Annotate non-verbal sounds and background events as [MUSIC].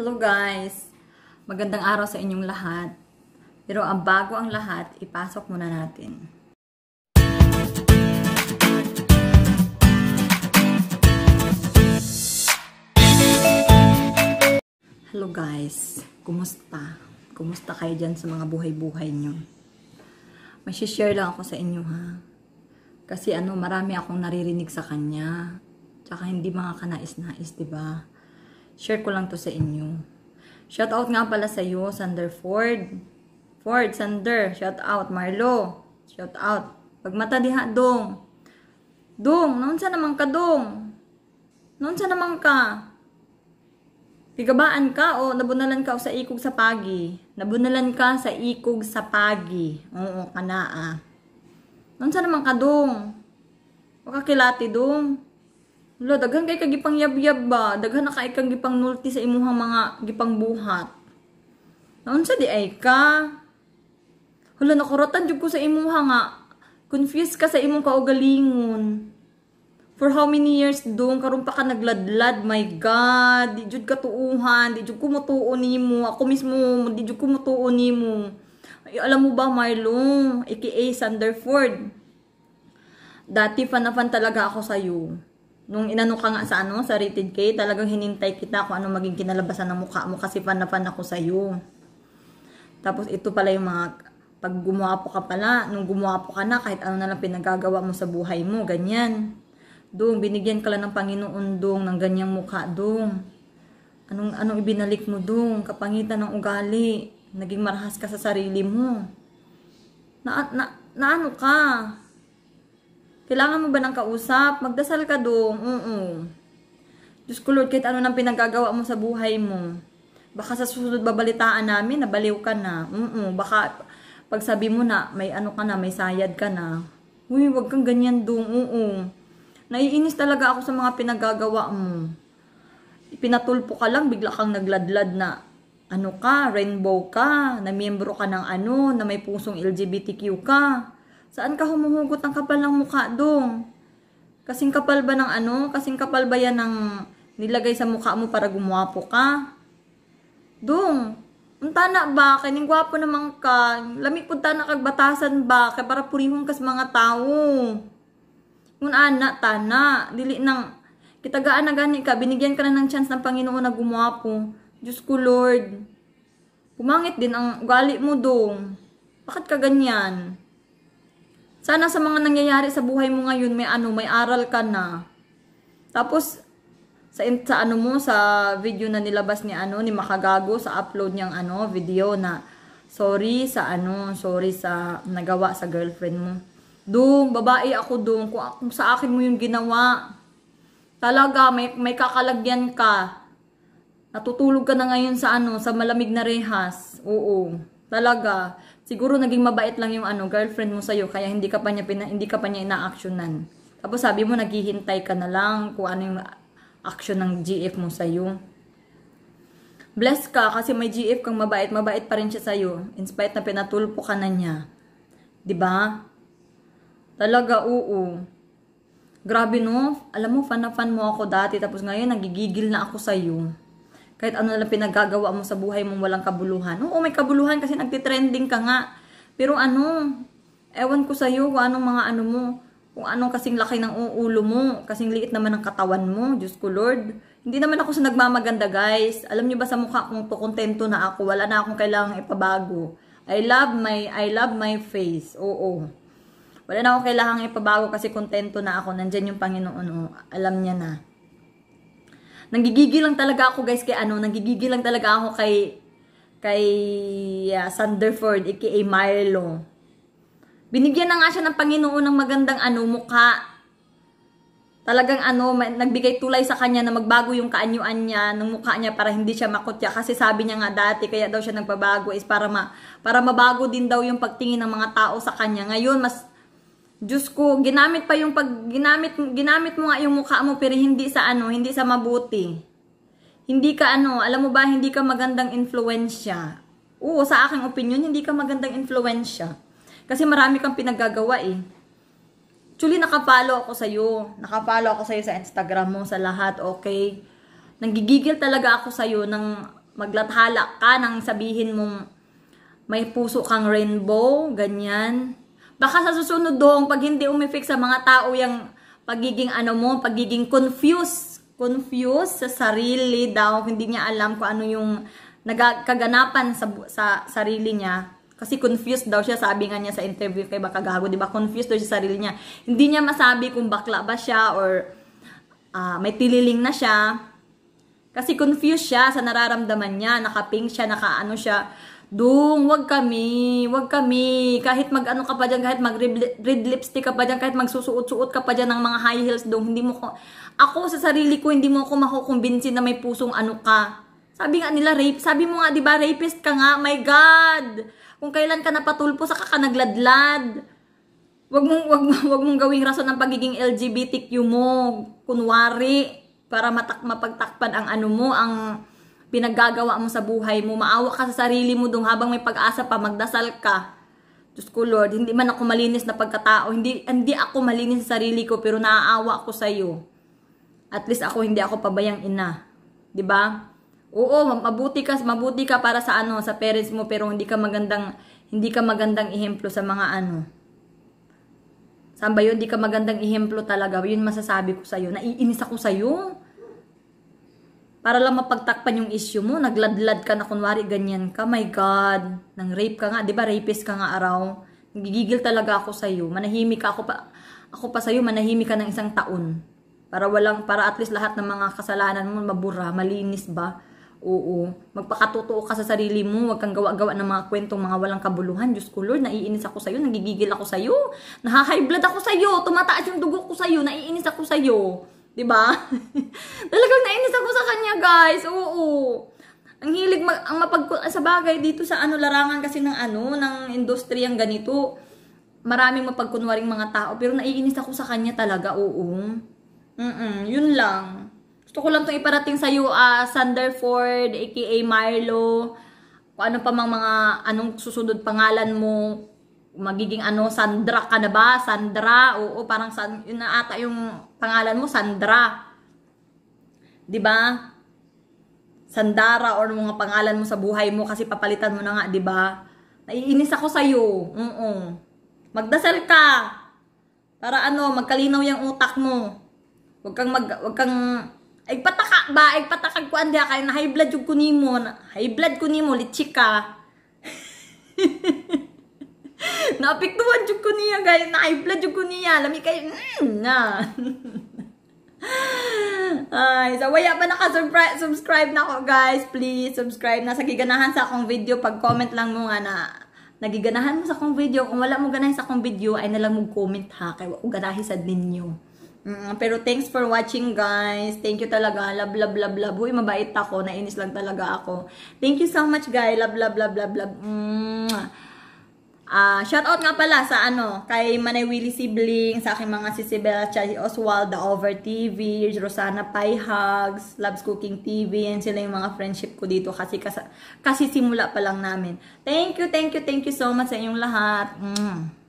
Hello guys! Magandang araw sa inyong lahat. Pero ang bago ang lahat, ipasok muna natin. Hello guys! Kumusta? Kumusta kayo dyan sa mga buhay-buhay nyo? Masishare lang ako sa inyo ha. Kasi ano, marami akong naririnig sa kanya. Tsaka hindi mga kanais-nais, ba? Diba? Share ko lang to sa inyo. Shout out nga pala sa iyo, Sander Ford. Ford, Sander, shout out. Marlo, shout out. Pagmata diha, dong. Dong, noon sa naman ka, dong. Noon sa naman ka. Tigabaan ka o nabunalan ka o sa ikog sa pagi. Nabunalan ka sa ikog sa pagi. Oo, kanaa. Ah. Noon sa naman ka, dong. O kakilati, dong. Wala, daghan kay kagipang yabyab ba? Daghan na kay kagipang nulti sa imuhang mga gipang buhat. Naon sa di ay ka? Wala, nakuratan jud ko sa imuha nga. Confused ka sa imong kaugalingon. For how many years doon, karon pa ka nagladlad, my God. Di jud ka tuuhan, di jud kumutuo nimo. Ako mismo, di jud kumutuo nimo. Ay, alam mo ba, Marlon, aka Sanderford, dati fan na fan talaga ako sa'yo nung inano ka nga sa ano, sa rated K, talagang hinintay kita kung ano maging kinalabasan ng mukha mo kasi fan na fan ako sa iyo. Tapos ito pala yung mga, pag po ka pala, nung po ka na, kahit ano na lang pinagagawa mo sa buhay mo, ganyan. Dong, binigyan ka lang ng Panginoon, dong, ng ganyang mukha, dong. Anong, anong ibinalik mo, dong? Kapangitan ng ugali. Naging marahas ka sa sarili mo. Na, na, na ano ka? Kailangan mo ba ng kausap? Magdasal ka dong. Oo. -uh. Diyos ko Lord, kahit ano nang pinagagawa mo sa buhay mo. Baka sa susunod babalitaan namin, nabaliw ka na. Oo. Baka pag sabi mo na, may ano ka na, may sayad ka na. Uy, wag kang ganyan dong. Oo. Naiinis talaga ako sa mga pinagagawa mo. Pinatulpo ka lang, bigla kang nagladlad na ano ka, rainbow ka, na miyembro ka ng ano, na may pusong LGBTQ ka. Saan ka humuhugot ang kapal ng mukha, dong? Kasing kapal ba ng ano? Kasing kapal ba yan ng nilagay sa mukha mo para gumwapo ka? Dong, unta na ba? Kaning gwapo naman ka. Lamig punta na kagbatasan ba? Kaya para purihong kas mga tao. Kung ana, tana. Dili nang kitagaan na gani ka. Binigyan ka na ng chance ng Panginoon na gumwapo. Diyos ko, Lord. Pumangit din ang ugali mo, dong. Bakit ka ganyan? Sana sa mga nangyayari sa buhay mo ngayon, may ano, may aral ka na. Tapos, sa, sa ano mo, sa video na nilabas ni ano, ni Makagago, sa upload niyang ano, video na, sorry sa ano, sorry sa nagawa sa girlfriend mo. Dung, babae ako doon, kung, kung sa akin mo yung ginawa, talaga, may, may kakalagyan ka. Natutulog ka na ngayon sa ano, sa malamig na rehas. Oo, talaga siguro naging mabait lang yung ano, girlfriend mo sa iyo kaya hindi ka pa niya, pina, hindi ka pa niya ina-actionan. Tapos sabi mo, naghihintay ka na lang kung ano yung action ng GF mo sa iyo. Blessed ka kasi may GF kang mabait, mabait pa rin siya sa'yo, in spite na pinatulpo ka na niya. 'Di ba? Talaga, oo. Grabe no, alam mo, fan na fan mo ako dati, tapos ngayon nagigigil na ako sa iyo kahit ano lang pinagagawa mo sa buhay mo walang kabuluhan. Oo, may kabuluhan kasi nagtitrending ka nga. Pero ano, ewan ko sa'yo kung anong mga ano mo, kung anong kasing laki ng ulo mo, kasing liit naman ng katawan mo, Diyos ko Lord. Hindi naman ako sa nagmamaganda guys. Alam niyo ba sa mukha kong to, kontento na ako, wala na akong kailangang ipabago. I love my, I love my face. Oo. Wala na akong kailangang ipabago kasi kontento na ako. Nandyan yung Panginoon. Alam niya na. Nanggigigil lang talaga ako guys kay ano, nanggigigil lang talaga ako kay kay uh, ah, Sanderford aka Milo. Binigyan na nga siya ng Panginoon ng magandang ano, mukha. Talagang ano, nagbigay tulay sa kanya na magbago yung kaanyuan niya, ng mukha niya para hindi siya makutya. Kasi sabi niya nga dati, kaya daw siya nagpabago is para, ma, para mabago din daw yung pagtingin ng mga tao sa kanya. Ngayon, mas Diyos ko, ginamit pa yung pag ginamit ginamit mo nga yung mukha mo pero hindi sa ano, hindi sa mabuti. Hindi ka ano, alam mo ba hindi ka magandang influensya. Oo, sa aking opinion, hindi ka magandang influensya. Kasi marami kang pinagagawa eh. Actually, nakapalo ako sa iyo. Nakapalo ako sa iyo sa Instagram mo, sa lahat, okay? Nanggigigil talaga ako sa iyo nang maglathala ka nang sabihin mong may puso kang rainbow, ganyan Baka sa susunod doon, pag hindi umifix sa mga tao yung pagiging ano mo, pagiging confused. Confused sa sarili daw. Hindi niya alam kung ano yung nagkaganapan sa, sa sarili niya. Kasi confused daw siya, sabi nga niya sa interview kay Bakagago, di ba? Confused daw siya sa sarili niya. Hindi niya masabi kung bakla ba siya or uh, may tililing na siya. Kasi confused siya sa nararamdaman niya, nakapink siya, nakaano siya. Dung, wag kami, wag kami. Kahit mag-ano ka pa dyan, kahit mag-red lipstick ka pa dyan, kahit magsusuot-suot ka pa dyan ng mga high heels, Dung, hindi mo ko... Ako sa sarili ko, hindi mo ako makukumbinsin na may pusong ano ka. Sabi nga nila, rape. Sabi mo nga, di ba, rapist ka nga. My God! Kung kailan ka napatulpo, saka ka nagladlad. Wag mong, wag, wag mong gawing rason ng pagiging LGBTQ mo. Kunwari, para matak, mapagtakpan ang ano mo, ang pinaggagawa mo sa buhay mo. Maawa ka sa sarili mo dong habang may pag-asa pa, magdasal ka. Diyos ko Lord, hindi man ako malinis na pagkatao. Hindi, hindi ako malinis sa sarili ko pero naaawa ako sa iyo. At least ako hindi ako pabayang ina. 'Di ba? Oo, mabuti ka, mabuti ka para sa ano, sa parents mo pero hindi ka magandang hindi ka magandang ehemplo sa mga ano. Saan ba yun? Hindi ka magandang ehemplo talaga. Yun masasabi ko sa'yo. Naiinis ako sa'yo para lang mapagtakpan yung issue mo, nagladlad ka na kunwari ganyan ka, my God, nang rape ka nga, di ba rapist ka nga araw, nagigigil talaga ako sa iyo, manahimik ka ako pa, ako pa sa iyo, manahimik ka ng isang taon, para walang, para at least lahat ng mga kasalanan mo mabura, malinis ba, oo, magpakatotoo ka sa sarili mo, huwag kang gawa-gawa ng mga kwentong mga walang kabuluhan, Diyos ko Lord, naiinis ako sa'yo, nagigigil ako sa'yo, nahahigh blood ako sa'yo, tumataas yung dugo ko sa'yo, naiinis ako sa'yo, 'Di ba? [LAUGHS] Talagang nainis ako sa kanya, guys. Oo. Ang hilig mag, ang mapagkulang sa bagay dito sa ano larangan kasi ng ano ng industriyang ganito. Maraming mapagkunwaring mga tao pero naiinis ako sa kanya talaga, oo. Mm, yun lang. Gusto ko lang itong iparating sa iyo, uh, ah, Sander Ford, aka Marlo, kung ano pa mang mga, anong susunod pangalan mo, magiging ano, Sandra ka na ba? Sandra, oo, parang san, yun na ata yung pangalan mo Sandra. 'Di ba? Sandara or mga pangalan mo sa buhay mo kasi papalitan mo na nga, 'di ba? Naiinis ako sa iyo. Mm, mm Magdasal ka. Para ano, magkalinaw yung utak mo. Huwag kang mag huwag kang ay pataka ba, ay patakag ko andya kay na high blood yung kunin mo. High blood kunin mo, litsi ka. [LAUGHS] Naapektuhan jud ko niya guys, na high blood jud ko niya. Lami kay mm, na. [LAUGHS] Ay, so waya pa naka-subscribe na ako, guys. Please, subscribe na. Sa giganahan sa akong video, pag-comment lang mo nga na nagiganahan mo sa akong video. Kung wala mo ganahin sa akong video, ay nalang mo comment ha. Kaya wag ganahin sa ninyo. Mm, pero thanks for watching guys. Thank you talaga. Love, love, love, love. Uy, mabait ako. Nainis lang talaga ako. Thank you so much guys. Love, love, love, love, love. Mm. Uh, ah, shout out nga pala sa ano, kay Manay Willie Sibling, sa aking mga si Sibel, Chay Oswald, The Over TV, Rosana Pie Hugs, Loves Cooking TV, yan sila yung mga friendship ko dito kasi, kasi, kasi simula pa lang namin. Thank you, thank you, thank you so much sa inyong lahat. Mm.